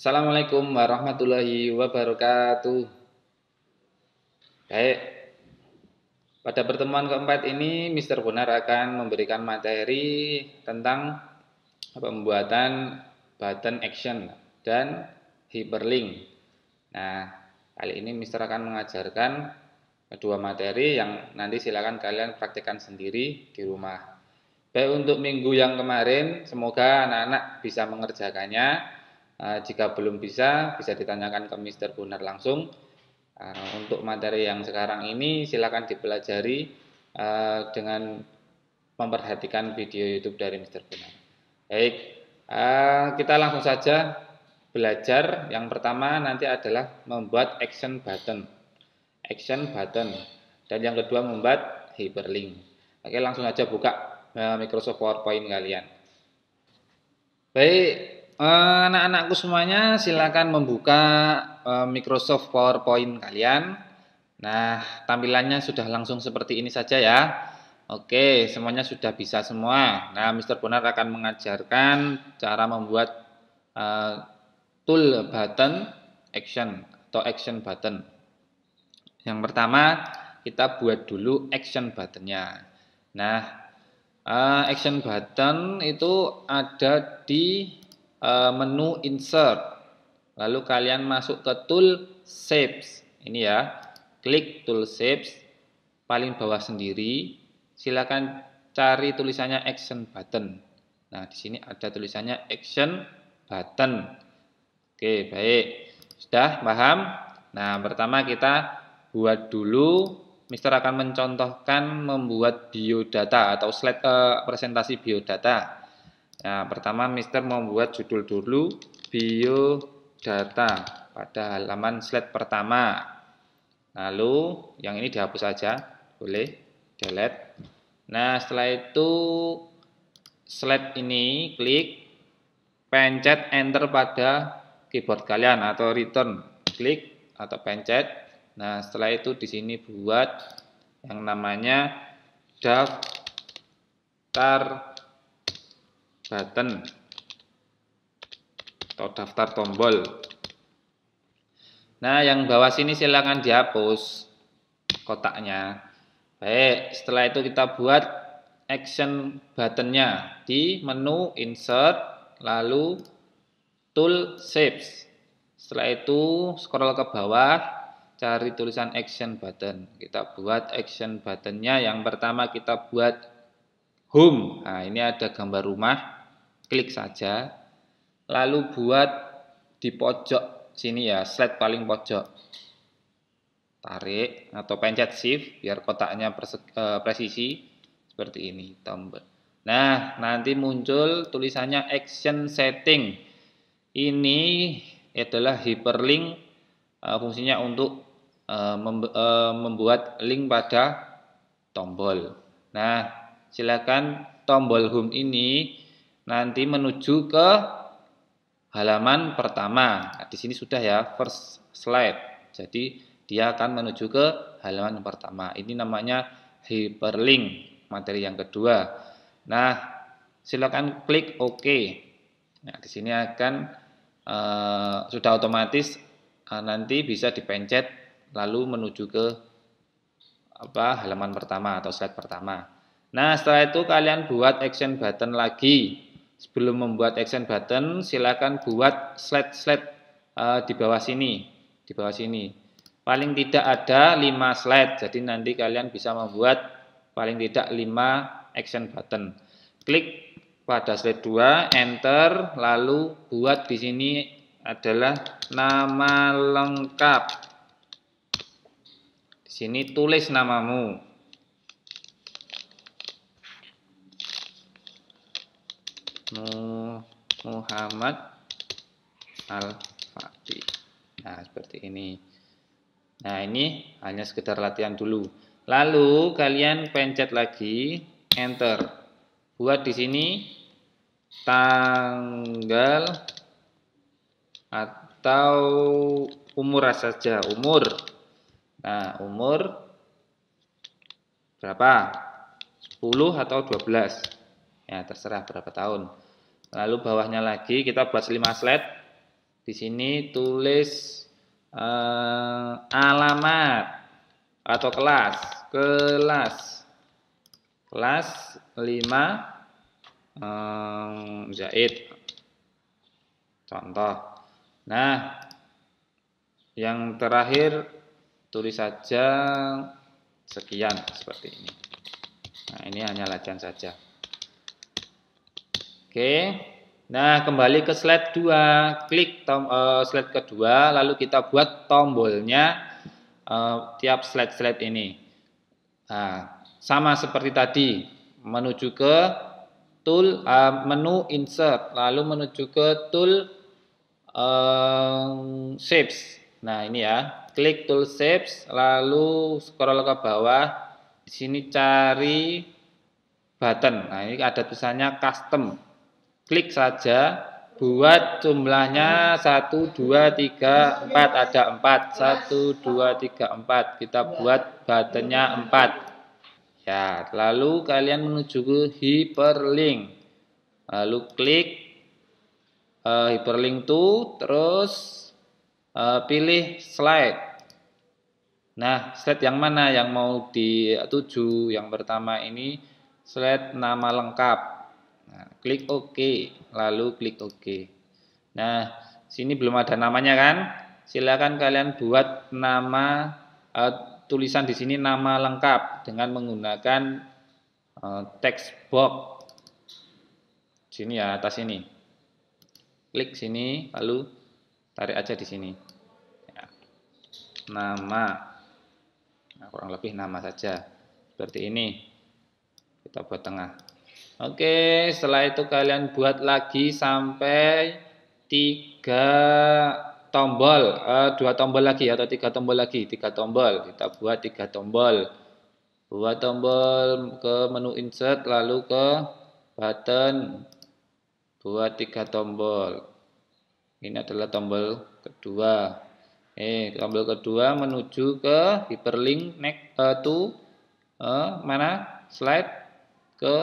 Assalamualaikum warahmatullahi wabarakatuh. Baik, pada pertemuan keempat ini Mr. Bonar akan memberikan materi tentang pembuatan button action dan hyperlink. Nah, kali ini Mr. akan mengajarkan kedua materi yang nanti silakan kalian praktekkan sendiri di rumah. Baik, untuk minggu yang kemarin, semoga anak-anak bisa mengerjakannya Eh, jika belum bisa, bisa ditanyakan ke Mr. Gunar langsung. Eh, untuk materi yang sekarang ini, silakan dipelajari eh, dengan memperhatikan video YouTube dari Mr. Gunar. Baik, kita langsung saja belajar. Yang pertama nanti adalah membuat action button. Action button. Dan yang kedua membuat hyperlink. Oke, langsung aja buka Microsoft PowerPoint kalian. Baik, Eh, anak-anakku semuanya silakan membuka eh, Microsoft PowerPoint kalian. Nah, tampilannya sudah langsung seperti ini saja ya. Oke, semuanya sudah bisa semua. Nah, Mr. Bonar akan mengajarkan cara membuat uh, tool button action atau action button. Yang pertama, kita buat dulu action buttonnya. Nah, uh, action button itu ada di Eh, menu insert. Lalu kalian masuk ke tool shapes. Ini ya. Klik tool shapes paling bawah sendiri. Silakan cari tulisannya action button. Nah, di sini ada tulisannya action button. Oke, baik. Sudah paham? Nah, pertama kita buat dulu Mister akan mencontohkan membuat biodata atau slide uh, presentasi biodata. Nah, pertama Mister membuat judul dulu biodata pada halaman slide pertama. Lalu yang ini dihapus saja, boleh delete. Nah, setelah itu slide ini klik pencet enter pada keyboard kalian atau return klik atau pencet. Nah, setelah itu di sini buat yang namanya daftar button atau daftar tombol. Nah, yang bawah sini silakan dihapus kotaknya. Baik, setelah itu kita buat action buttonnya di menu insert lalu tool shapes. Setelah itu scroll ke bawah cari tulisan action button. Kita buat action buttonnya yang pertama kita buat home. Nah, ini ada gambar rumah klik saja, lalu buat di pojok sini ya, slide paling pojok. Tarik atau pencet shift biar kotaknya e, presisi seperti ini, tombol. Nah, nanti muncul tulisannya action setting. Ini adalah hyperlink e, fungsinya untuk e, membuat link pada tombol. Nah, silakan tombol home ini nanti menuju ke halaman pertama. Nah, di sini sudah ya first slide. Jadi dia akan menuju ke halaman pertama. Ini namanya hyperlink materi yang kedua. Nah, silakan klik OK. Nah, di sini akan uh, sudah otomatis uh, nanti bisa dipencet lalu menuju ke apa halaman pertama atau slide pertama. Nah, setelah itu kalian buat action button lagi. Sebelum membuat action button, silakan buat slide-slide uh, di bawah sini, di bawah sini. Paling tidak ada 5 slide, jadi nanti kalian bisa membuat paling tidak 5 action button. Klik pada slide 2, enter, lalu buat di sini adalah nama lengkap. Di sini tulis namamu. Muhammad Al-Fatih. Nah, seperti ini. Nah, ini hanya sekedar latihan dulu. Lalu kalian pencet lagi enter. Buat di sini tanggal atau umur saja, umur. Nah, umur berapa? 10 atau 12? ya terserah berapa tahun lalu bawahnya lagi kita buat 5 slide di sini tulis eh, alamat atau kelas kelas kelas 5 eh, Zaid contoh nah yang terakhir tulis saja sekian seperti ini nah ini hanya latihan saja Oke. Nah, kembali ke slide 2. Klik tom, uh, slide kedua lalu kita buat tombolnya uh, tiap slide-slide ini. Nah, sama seperti tadi menuju ke tool uh, menu insert lalu menuju ke tool uh, shapes. Nah, ini ya. Klik tool shapes lalu scroll ke bawah. Di sini cari button. Nah, ini ada tulisannya custom klik saja buat jumlahnya 1 2 3 4 ada 4 1 2 3 4 kita buat buttonnya 4 ya lalu kalian menuju ke hyperlink lalu klik uh, hyperlink to terus uh, pilih slide Nah, slide yang mana yang mau dituju? Yang pertama ini slide nama lengkap klik OK, lalu klik OK. Nah, sini belum ada namanya kan? Silakan kalian buat nama uh, tulisan di sini nama lengkap dengan menggunakan uh, text box sini ya atas ini. Klik sini, lalu tarik aja di sini. Ya. Nama, nah, kurang lebih nama saja seperti ini. Kita buat tengah. Oke, setelah itu kalian buat lagi sampai tiga tombol, eh, dua tombol lagi atau tiga tombol lagi, tiga tombol. Kita buat tiga tombol. Buat tombol ke menu insert lalu ke button. Buat tiga tombol. Ini adalah tombol kedua. Eh, tombol kedua menuju ke hyperlink next uh, to uh, mana? Slide ke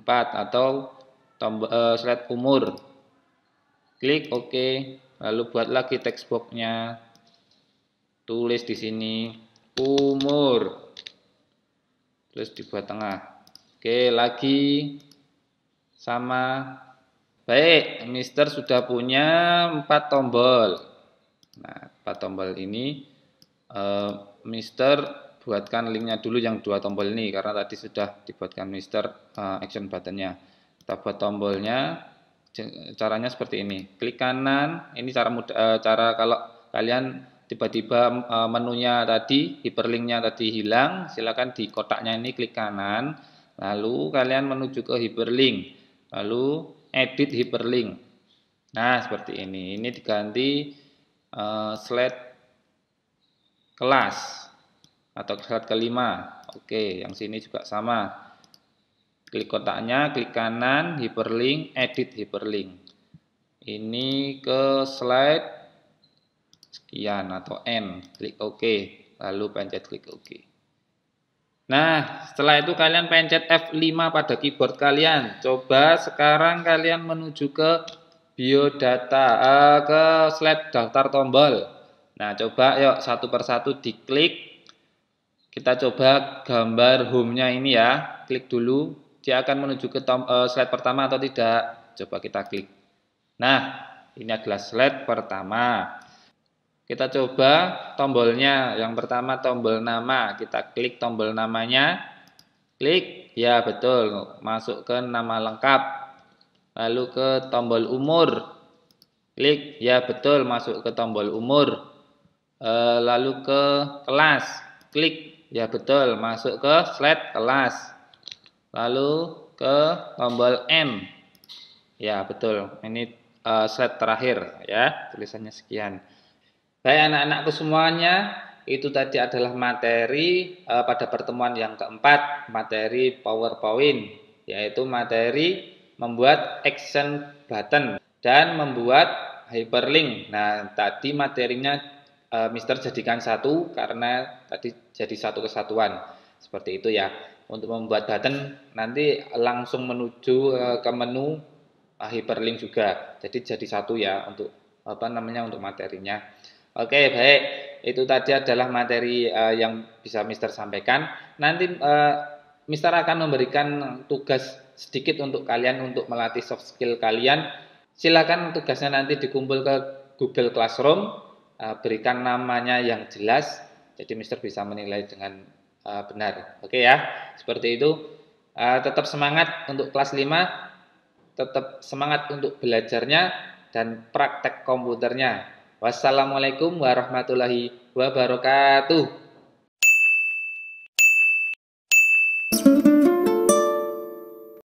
4 atau tombol, uh, slide umur. Klik OK, lalu buat lagi text box-nya. Tulis di sini umur. Terus dibuat tengah. Oke, lagi sama baik, Mister sudah punya 4 tombol. Nah, 4 tombol ini uh, Mister buatkan linknya dulu yang dua tombol ini karena tadi sudah dibuatkan mister uh, action buttonnya kita buat tombolnya caranya seperti ini klik kanan ini cara muda, uh, cara kalau kalian tiba-tiba uh, menunya tadi hyperlinknya tadi hilang silakan di kotaknya ini klik kanan lalu kalian menuju ke hyperlink lalu edit hyperlink nah seperti ini ini diganti uh, slide kelas atau slide kelima. Oke, yang sini juga sama. Klik kotaknya, klik kanan, hyperlink, edit hyperlink. Ini ke slide sekian atau N, klik OK, lalu pencet klik OK. Nah, setelah itu kalian pencet F5 pada keyboard kalian. Coba sekarang kalian menuju ke biodata, eh, ke slide daftar tombol. Nah, coba yuk satu persatu diklik kita coba gambar home-nya ini ya. Klik dulu. Dia akan menuju ke eh, slide pertama atau tidak. Coba kita klik. Nah, ini adalah slide pertama. Kita coba tombolnya. Yang pertama tombol nama. Kita klik tombol namanya. Klik. Ya, betul. Masuk ke nama lengkap. Lalu ke tombol umur. Klik. Ya, betul. Masuk ke tombol umur. E, lalu ke kelas. Klik. Ya betul, masuk ke slide kelas. Lalu ke tombol M. Ya betul, ini uh, slide terakhir ya, tulisannya sekian. Baik anak-anakku semuanya, itu tadi adalah materi uh, pada pertemuan yang keempat, materi PowerPoint, yaitu materi membuat action button dan membuat hyperlink. Nah, tadi materinya uh, Mister jadikan satu karena tadi jadi satu kesatuan seperti itu ya untuk membuat button nanti langsung menuju uh, ke menu uh, hyperlink juga jadi jadi satu ya untuk apa namanya untuk materinya oke okay, baik itu tadi adalah materi uh, yang bisa Mister sampaikan nanti uh, Mister akan memberikan tugas sedikit untuk kalian untuk melatih soft skill kalian silakan tugasnya nanti dikumpul ke Google Classroom Eh, berikan namanya yang jelas, jadi Mister bisa menilai dengan uh, benar. Oke ya, seperti itu. Uh, tetap semangat untuk kelas 5, tetap semangat untuk belajarnya dan praktek komputernya. Wassalamualaikum warahmatullahi wabarakatuh.